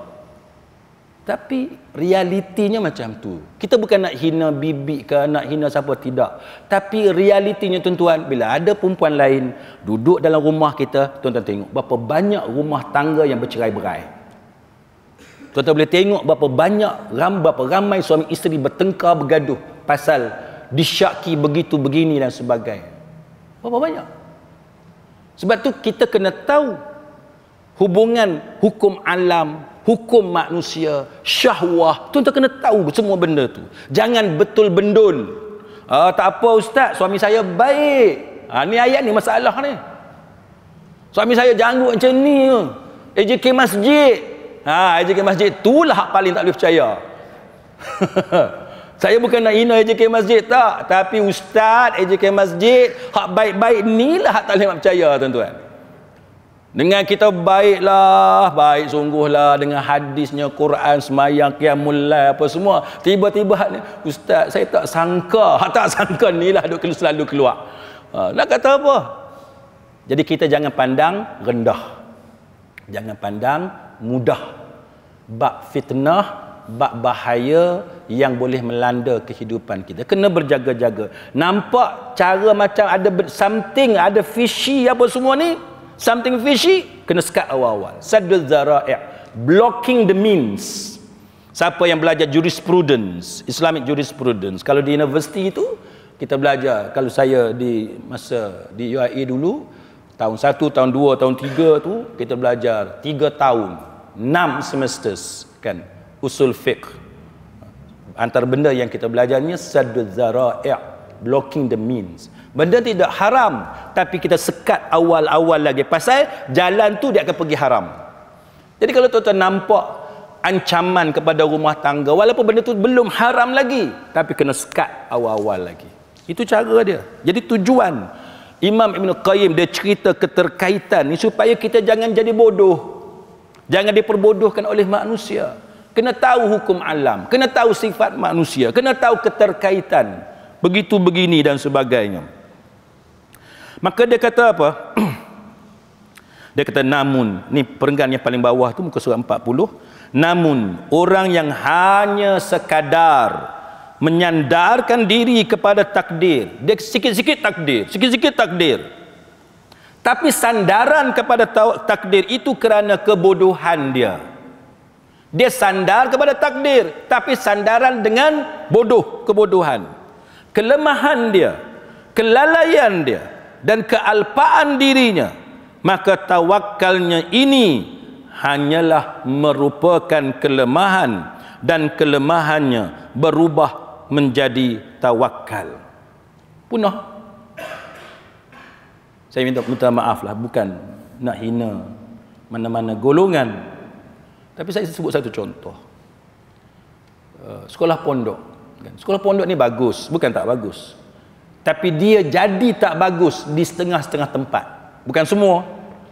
Tapi realitinya macam tu. Kita bukan nak hina bibik ke nak hina siapa tidak. Tapi realitinya tuan-tuan bila ada perempuan lain duduk dalam rumah kita, tuan-tuan tengok berapa banyak rumah tangga yang bercerai-berai. Tuan-tuan boleh tengok berapa banyak ram, berapa ramai suami isteri bertengkar bergaduh pasal disyaki begitu begini dan sebagainya. Berapa banyak? Sebab tu kita kena tahu hubungan hukum alam, hukum manusia, syahwah. Tu kita kena tahu semua benda tu. Jangan betul bendun. Uh, ah, tak apa ustaz, suami saya baik. Ha, ni ayat ni masalah ni. Suami saya janggut macam ni. AJK ya. masjid. Ha, ah, AJK masjid Itulah hak paling tak boleh percaya. Saya bukan nak hina AJK Masjid tak, tapi ustaz AJK Masjid hak baik-baik inilah hak tak boleh percaya tuan-tuan. Dengan kita baiklah, baik sungguhlah dengan hadisnya Quran semayang qiyamullah apa semua. Tiba-tiba hak ni, ustaz saya tak sangka, hak tak sangka inilah duk keluar selalu keluar. Ha, nak kata apa? Jadi kita jangan pandang rendah. Jangan pandang mudah. Bab fitnah, bab bahaya, yang boleh melanda kehidupan kita kena berjaga-jaga nampak cara macam ada something ada fishy apa semua ni something fishy kena sekat awal-awal sadul zara'i' blocking the means siapa yang belajar jurisprudence islamic jurisprudence kalau di universiti itu kita belajar kalau saya di masa di UIA dulu tahun 1 tahun 2 tahun 3 tu kita belajar 3 tahun 6 semesters kan usul fiqh antara benda yang kita belajarnya saddul zara'i' blocking the means benda tidak haram tapi kita sekat awal-awal lagi pasal jalan tu dia akan pergi haram jadi kalau tuan-tuan nampak ancaman kepada rumah tangga walaupun benda tu belum haram lagi tapi kena sekat awal-awal lagi itu cara dia jadi tujuan Imam Ibn Qayyim dia cerita keterkaitan ini supaya kita jangan jadi bodoh jangan diperbodohkan oleh manusia kena tahu hukum alam, kena tahu sifat manusia, kena tahu keterkaitan begitu begini dan sebagainya. Maka dia kata apa? dia kata namun, ni perenggan yang paling bawah tu muka surat 40, namun orang yang hanya sekadar menyandarkan diri kepada takdir, dia sikit-sikit takdir, sikit-sikit takdir. Tapi sandaran kepada takdir itu kerana kebodohan dia. Dia sandar kepada takdir tapi sandaran dengan bodoh, kebodohan. Kelemahan dia, kelalaian dia dan kealpaan dirinya. Maka tawakalnya ini hanyalah merupakan kelemahan dan kelemahannya berubah menjadi tawakal. Punah. Saya minta minta maaflah bukan nak hina mana-mana golongan tapi saya sebut satu contoh. Eh, sekolah pondok. Kan? Sekolah pondok ni bagus. Bukan tak bagus. Tapi dia jadi tak bagus di setengah-setengah tempat. Bukan semua.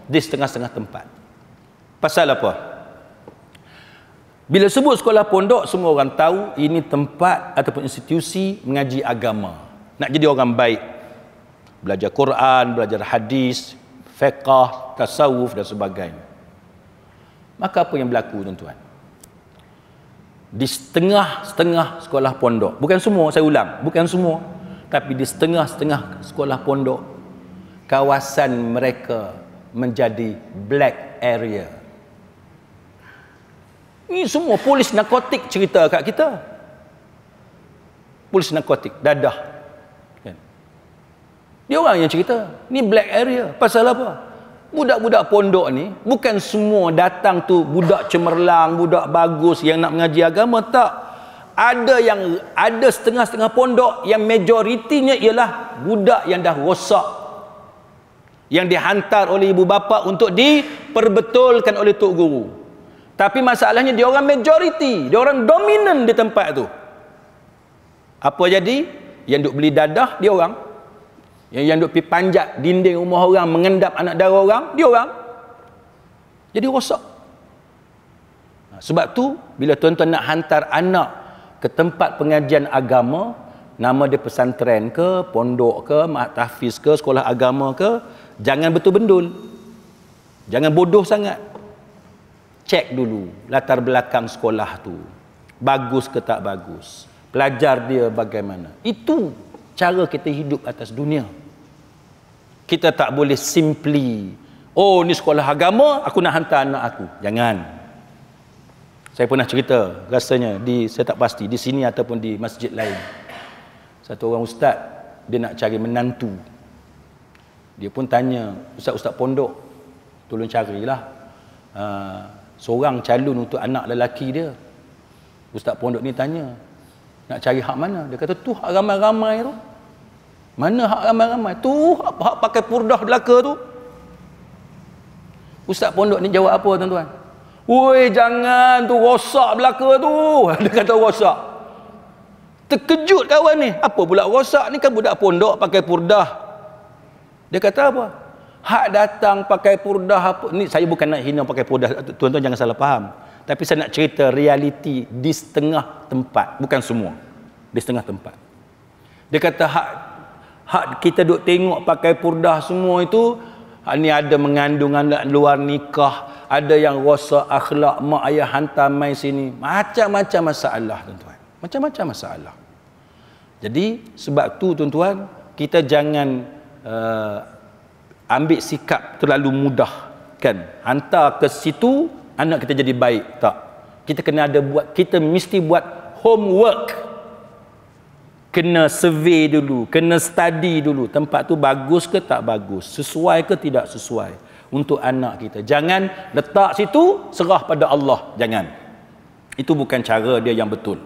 Di setengah-setengah tempat. Pasal apa? Bila sebut sekolah pondok, semua orang tahu ini tempat ataupun institusi mengaji agama. Nak jadi orang baik. Belajar Quran, belajar hadis, fiqah, tasawuf dan sebagainya. Maka apa yang berlaku tuan-tuan? Di setengah-setengah sekolah pondok, bukan semua, saya ulang, bukan semua, tapi di setengah-setengah sekolah pondok, kawasan mereka menjadi black area. Ini semua polis narkotik cerita kat kita. Polis narkotik, dadah. Kan? Dia orang yang cerita. ni black area. Pasal apa? budak-budak pondok ni bukan semua datang tu budak cemerlang, budak bagus yang nak mengaji agama tak. Ada yang ada setengah-setengah pondok yang majoritinya ialah budak yang dah rosak. Yang dihantar oleh ibu bapa untuk diperbetulkan oleh tok guru. Tapi masalahnya dia orang majoriti, dia orang dominan di tempat tu. Apa jadi? Yang duk beli dadah dia orang yang yang duk pi panjat dinding rumah orang mengendap anak dara orang dia orang jadi rosak ha, sebab tu bila tuan-tuan nak hantar anak ke tempat pengajian agama nama dia pesantren ke pondok ke tahfiz ke sekolah agama ke jangan betul bendul jangan bodoh sangat cek dulu latar belakang sekolah tu bagus ke tak bagus pelajar dia bagaimana itu cara kita hidup atas dunia kita tak boleh simply oh ni sekolah agama aku nak hantar anak aku jangan saya pernah cerita rasanya di saya tak pasti di sini ataupun di masjid lain satu orang ustaz dia nak cari menantu dia pun tanya ustaz-ustaz pondok tolong carilah uh, seorang calon untuk anak lelaki dia ustaz pondok ni tanya nak cari hak mana dia kata tu hak ramai-ramai tu mana hak ramai-ramai? Tu hak, hak pakai purdah belaka tu. Ustaz pondok ni jawab apa tuan-tuan? Woi jangan tu rosak belaka tu. Dia kata rosak. Terkejut kawan ni. Apa pula rosak ni kan budak pondok pakai purdah. Dia kata apa? Hak datang pakai purdah apa? Ni saya bukan nak hina pakai purdah. Tuan-tuan jangan salah faham. Tapi saya nak cerita realiti di setengah tempat. Bukan semua. Di setengah tempat. Dia kata hak hak kita duk tengok pakai purdah semua itu ini ha, ada mengandung anak luar nikah ada yang rosak akhlak mak ayah hantar mai sini macam-macam masalah tuan-tuan macam-macam masalah jadi sebab tu tuan-tuan kita jangan uh, ambil sikap terlalu mudah kan hantar ke situ anak kita jadi baik tak kita kena ada buat kita mesti buat homework kena survey dulu, kena study dulu tempat tu bagus ke tak bagus, sesuai ke tidak sesuai untuk anak kita. Jangan letak situ serah pada Allah, jangan. Itu bukan cara dia yang betul.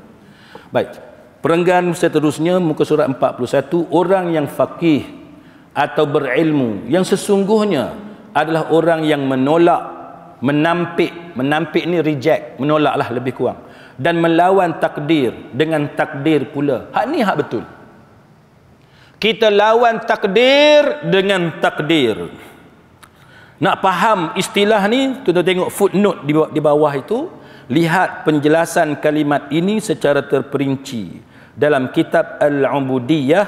Baik. Perenggan seterusnya muka surat 41 orang yang faqih atau berilmu yang sesungguhnya adalah orang yang menolak menampik menampik ni reject menolaklah lebih kurang dan melawan takdir dengan takdir pula hak ni hak betul kita lawan takdir dengan takdir nak faham istilah ni tuan-tuan tengok footnote di bawah, di bawah itu lihat penjelasan kalimat ini secara terperinci dalam kitab Al-Ubudiyah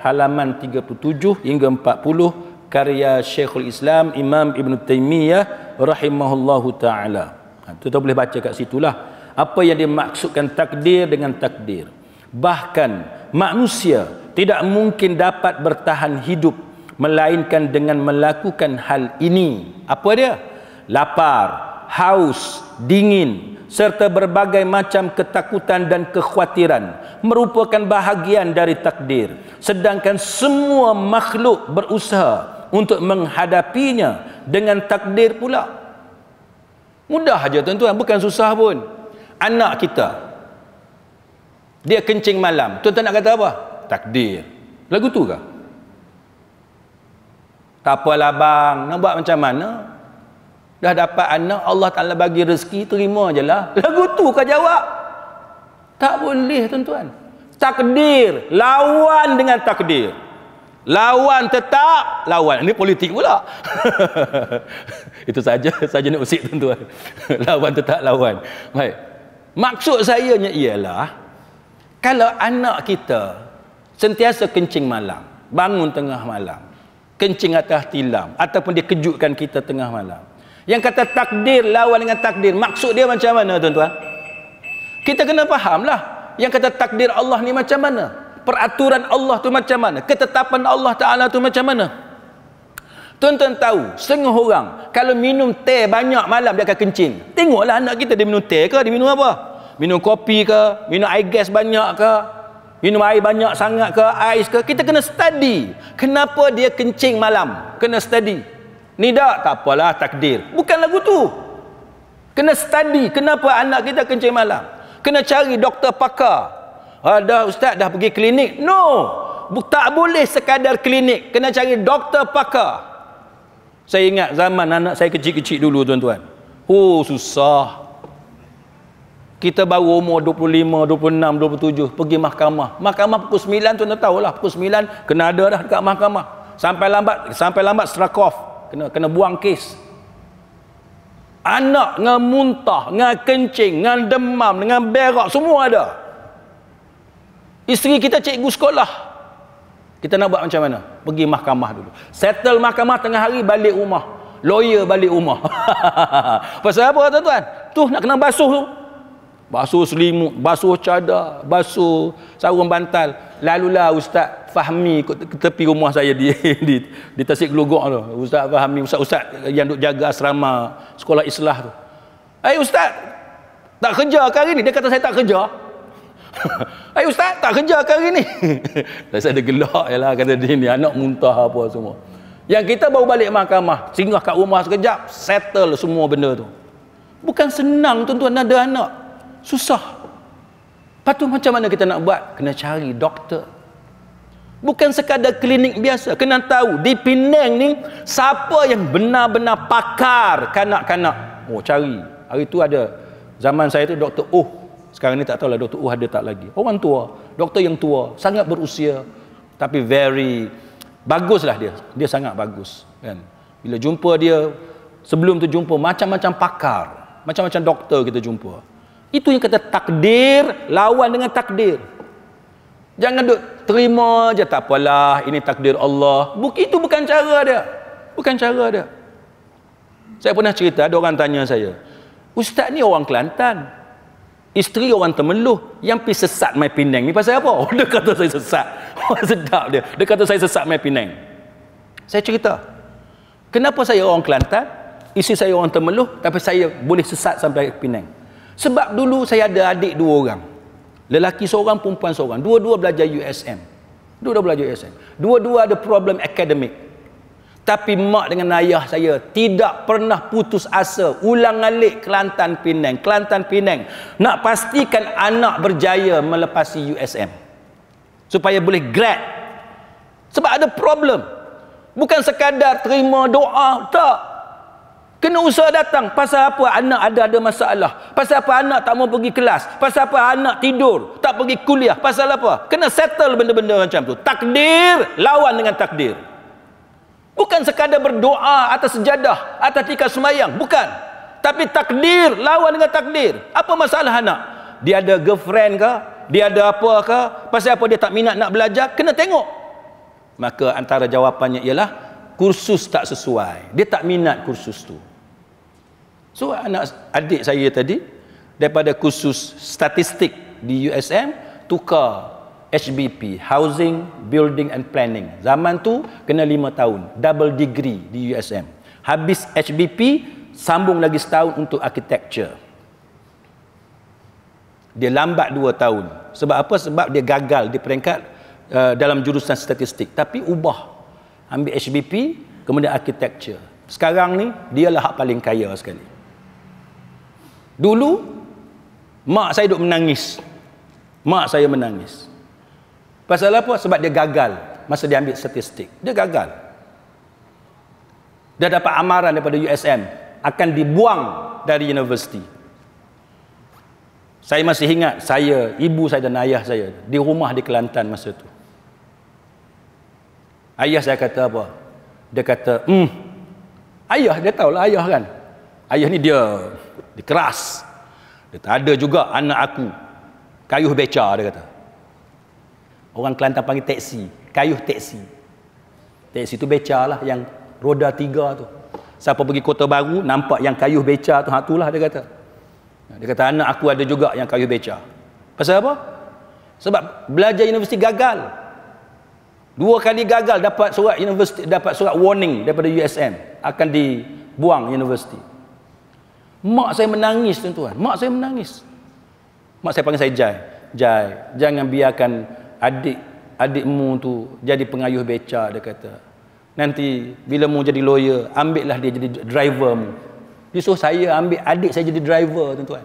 halaman 37 hingga 40 karya Syekhul Islam Imam Ibn Taymiyah rahimahullahu ta'ala ha, tuan-tuan boleh baca kat situlah lah apa yang dimaksudkan takdir dengan takdir bahkan manusia tidak mungkin dapat bertahan hidup melainkan dengan melakukan hal ini apa dia lapar haus dingin serta berbagai macam ketakutan dan kekhawatiran merupakan bahagian dari takdir sedangkan semua makhluk berusaha untuk menghadapinya dengan takdir pula mudah aja tuan-tuan bukan susah pun anak kita dia kencing malam tuan-tuan nak kata apa? takdir lagu tu ke? tak apalah bang nak buat macam mana? dah dapat anak Allah Ta'ala bagi rezeki terima je lah lagu tu ke jawab? tak boleh tuan-tuan takdir lawan dengan takdir lawan tetap lawan ini politik pula itu saja saja nak usik tuan-tuan lawan tetap lawan baik Maksud sayanya ialah kalau anak kita sentiasa kencing malam, bangun tengah malam, kencing atas tilam ataupun dia kejutkan kita tengah malam. Yang kata takdir lawan dengan takdir, maksud dia macam mana tuan-tuan? Kita kena fahamlah yang kata takdir Allah ni macam mana? Peraturan Allah tu macam mana? Ketetapan Allah Taala tu macam mana? Tuan-tuan tahu, setengah orang kalau minum teh banyak malam dia akan kencing. Tengoklah anak kita dia minum teh ke, dia minum apa? Minum kopi ke, minum air gas banyak ke, minum air banyak sangat ke, ais ke. Kita kena study. Kenapa dia kencing malam? Kena study. Ni tak, tak apalah takdir. Bukan lagu tu. Kena study kenapa anak kita kencing malam. Kena cari doktor pakar. Ada ah, ustaz dah pergi klinik. No. Tak boleh sekadar klinik. Kena cari doktor pakar. Saya ingat zaman anak saya kecil-kecil dulu tuan-tuan. Oh susah. Kita baru umur 25, 26, 27 pergi mahkamah. Mahkamah pukul 9 tuan-tuan lah pukul 9 kena ada dah dekat mahkamah. Sampai lambat sampai lambat strike off kena kena buang kes. Anak dengan muntah, dengan kencing, dengan demam, dengan berak semua ada. Isteri kita cikgu sekolah, kita nak buat macam mana? Pergi mahkamah dulu. Settle mahkamah tengah hari balik rumah. Lawyer balik rumah. Pasal apa tuan-tuan? Tu nak kena basuh tu. Basuh selimut, basuh cadar, basuh sarung bantal. Lalu lah Ustaz Fahmi ke tepi rumah saya di, di, di Tasik Gelugok tu. Ustaz Fahmi, Ustaz-Ustaz yang duk jaga asrama sekolah islah tu. Eh Ustaz, tak kerja ke hari ni? Dia kata saya tak kerja. Hai eh, ustaz, tak kerja ke hari ni? Saya ada gelak je lah, kata dia ni, anak muntah apa semua. Yang kita baru balik mahkamah, singgah kat rumah sekejap, settle semua benda tu. Bukan senang tuan-tuan ada anak. Susah. Patut macam mana kita nak buat? Kena cari doktor. Bukan sekadar klinik biasa. Kena tahu, di Penang ni, siapa yang benar-benar pakar kanak-kanak? Oh, cari. Hari tu ada, zaman saya tu, doktor. Oh sekarang ni tak tahulah Dr. Uh oh, ada tak lagi. Oh, orang tua, doktor yang tua, sangat berusia tapi very baguslah dia. Dia sangat bagus kan. Bila jumpa dia sebelum tu jumpa macam-macam pakar, macam-macam doktor kita jumpa. Itu yang kata takdir lawan dengan takdir. Jangan duk terima je tak apalah ini takdir Allah. Buk itu bukan cara dia. Bukan cara dia. Saya pernah cerita ada orang tanya saya. Ustaz ni orang Kelantan. Isteri orang temeluh yang pergi sesat mai Penang ni pasal apa? Oh, dia kata saya sesat. Sedap dia. Dia kata saya sesat mai Penang. Saya cerita. Kenapa saya orang Kelantan? Isteri saya orang temeluh tapi saya boleh sesat sampai Penang. Sebab dulu saya ada adik dua orang. Lelaki seorang, perempuan seorang. Dua-dua belajar USM. Dua-dua belajar USM. Dua-dua ada problem akademik. Tapi mak dengan ayah saya tidak pernah putus asa ulang alik Kelantan Penang. Kelantan Penang. Nak pastikan anak berjaya melepasi USM. Supaya boleh grad. Sebab ada problem. Bukan sekadar terima doa. Tak. Kena usaha datang. Pasal apa anak ada ada masalah. Pasal apa anak tak mau pergi kelas. Pasal apa anak tidur. Tak pergi kuliah. Pasal apa. Kena settle benda-benda macam tu. Takdir. Lawan dengan takdir. Takdir. Bukan sekadar berdoa atas sejadah, atas tika semayang. Bukan. Tapi takdir, lawan dengan takdir. Apa masalah anak? Dia ada girlfriend ke? Dia ada apa ke? Pasal apa dia tak minat nak belajar? Kena tengok. Maka antara jawapannya ialah, kursus tak sesuai. Dia tak minat kursus tu. So anak adik saya tadi, daripada kursus statistik di USM, tukar HBP Housing Building and Planning zaman tu kena lima tahun double degree di USM habis HBP sambung lagi setahun untuk architecture dia lambat dua tahun sebab apa sebab dia gagal di peringkat uh, dalam jurusan statistik tapi ubah ambil HBP kemudian architecture sekarang ni dialah hak paling kaya sekali dulu mak saya duk menangis mak saya menangis Pasal apa? Sebab dia gagal masa dia ambil statistik. Dia gagal. Dia dapat amaran daripada USM akan dibuang dari universiti. Saya masih ingat saya, ibu saya dan ayah saya di rumah di Kelantan masa itu. Ayah saya kata apa? Dia kata, hmm, ayah dia tahu lah ayah kan. Ayah ni dia, dikeras Dia tak ada juga anak aku. Kayuh beca dia kata. Orang Kelantan panggil teksi. Kayuh teksi. Teksi tu beca lah yang roda tiga tu. Siapa pergi kota baru, nampak yang kayuh beca tu. Hak lah dia kata. Ha, dia kata, anak aku ada juga yang kayuh beca. Pasal apa? Sebab belajar universiti gagal. Dua kali gagal dapat surat universiti, dapat surat warning daripada USM. Akan dibuang universiti. Mak saya menangis tuan-tuan. Mak saya menangis. Mak saya panggil saya Jai. Jai, jangan biarkan adik adikmu tu jadi pengayuh beca dia kata nanti bila mu jadi lawyer lah dia jadi driver mu dia suruh saya ambil adik saya jadi driver tuan-tuan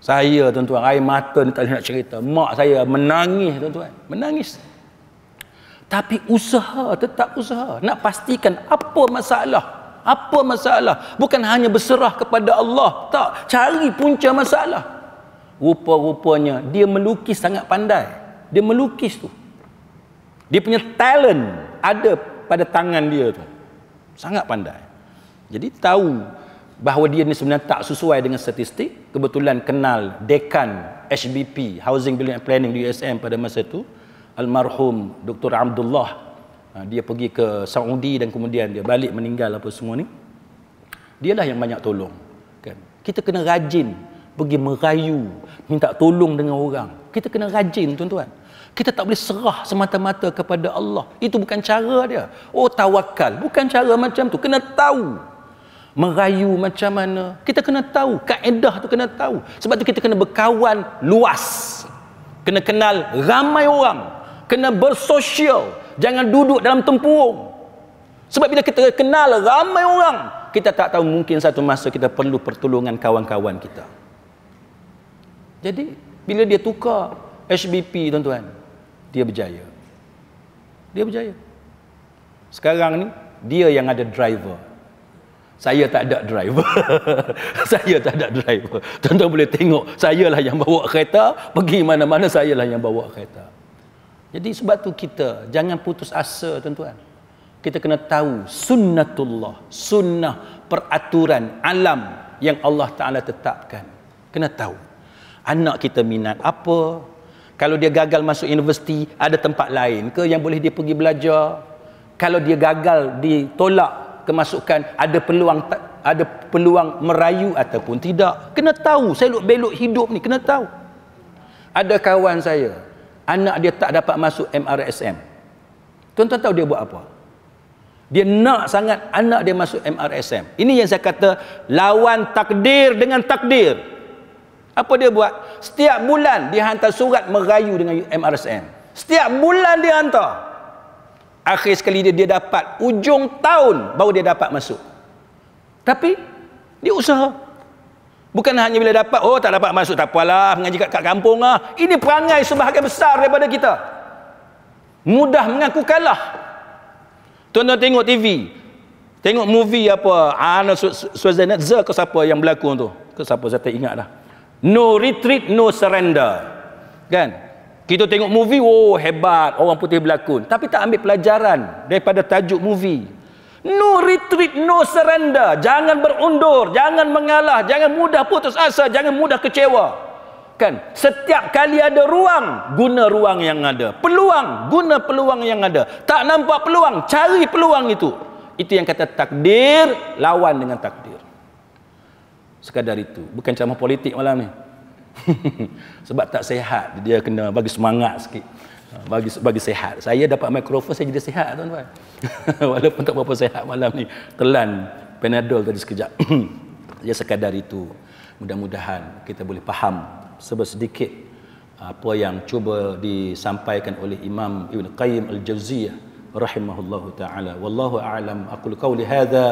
saya tuan-tuan air mata ni tak boleh nak cerita mak saya menangis tuan-tuan menangis tapi usaha tetap usaha nak pastikan apa masalah apa masalah bukan hanya berserah kepada Allah tak cari punca masalah rupa-rupanya dia melukis sangat pandai dia melukis tu dia punya talent ada pada tangan dia tu sangat pandai jadi tahu bahawa dia ni sebenarnya tak sesuai dengan statistik kebetulan kenal dekan HBP Housing Building and Planning di USM pada masa tu almarhum Dr. Abdullah ha, dia pergi ke Saudi dan kemudian dia balik meninggal apa semua ni dialah yang banyak tolong kan. kita kena rajin pergi merayu, minta tolong dengan orang. Kita kena rajin tuan-tuan. Kita tak boleh serah semata-mata kepada Allah. Itu bukan cara dia. Oh tawakal, bukan cara macam tu. Kena tahu merayu macam mana. Kita kena tahu kaedah tu kena tahu. Sebab tu kita kena berkawan luas. Kena kenal ramai orang. Kena bersosial. Jangan duduk dalam tempurung. Sebab bila kita kenal ramai orang, kita tak tahu mungkin satu masa kita perlu pertolongan kawan-kawan kita. Jadi bila dia tukar HBP tuan-tuan, dia berjaya. Dia berjaya. Sekarang ni dia yang ada driver. Saya tak ada driver. saya tak ada driver. Tuan-tuan boleh tengok, sayalah yang bawa kereta, pergi mana-mana sayalah yang bawa kereta. Jadi sebab tu kita jangan putus asa tuan-tuan. Kita kena tahu sunnatullah, sunnah peraturan alam yang Allah Taala tetapkan. Kena tahu anak kita minat apa kalau dia gagal masuk universiti ada tempat lain ke yang boleh dia pergi belajar kalau dia gagal ditolak kemasukan ada peluang ada peluang merayu ataupun tidak kena tahu saya luk belok hidup ni kena tahu ada kawan saya anak dia tak dapat masuk MRSM tuan-tuan tahu dia buat apa dia nak sangat anak dia masuk MRSM. Ini yang saya kata lawan takdir dengan takdir. Apa dia buat? Setiap bulan dia hantar surat merayu dengan MRSM. Setiap bulan dia hantar. Akhir sekali dia, dia dapat. Ujung tahun baru dia dapat masuk. Tapi dia usaha. Bukan hanya bila dapat, oh tak dapat masuk, tak apalah, mengaji kat, kat kampung lah. Ini perangai sebahagian besar daripada kita. Mudah mengaku kalah. Tonton tengok TV. Tengok movie apa, ah, Arnold Schwarzenegger ke siapa yang berlakon tu. Ke siapa, saya tak ingat dah no retreat no surrender kan kita tengok movie oh hebat orang putih berlakon tapi tak ambil pelajaran daripada tajuk movie no retreat no surrender jangan berundur jangan mengalah jangan mudah putus asa jangan mudah kecewa kan setiap kali ada ruang guna ruang yang ada peluang guna peluang yang ada tak nampak peluang cari peluang itu itu yang kata takdir lawan dengan takdir sekadar itu bukan ceramah politik malam ni sebab tak sehat dia kena bagi semangat sikit ha, bagi bagi sehat saya dapat mikrofon saya jadi sehat tuan-tuan walaupun tak berapa sehat malam ni telan panadol tadi sekejap ya sekadar itu mudah-mudahan kita boleh faham sedikit apa yang cuba disampaikan oleh Imam Ibn Qayyim Al-Jawziyah رحمه الله تعالى والله اعلم اقول قولي هذا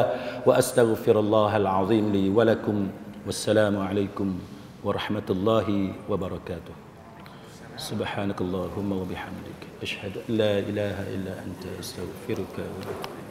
واستغفر الله العظيم لي ولكم والسلام عليكم ورحمة الله وبركاته سبحانك اللهم وبحمدك أشهد أن لا إله إلا أنت أستغفرك وأتوب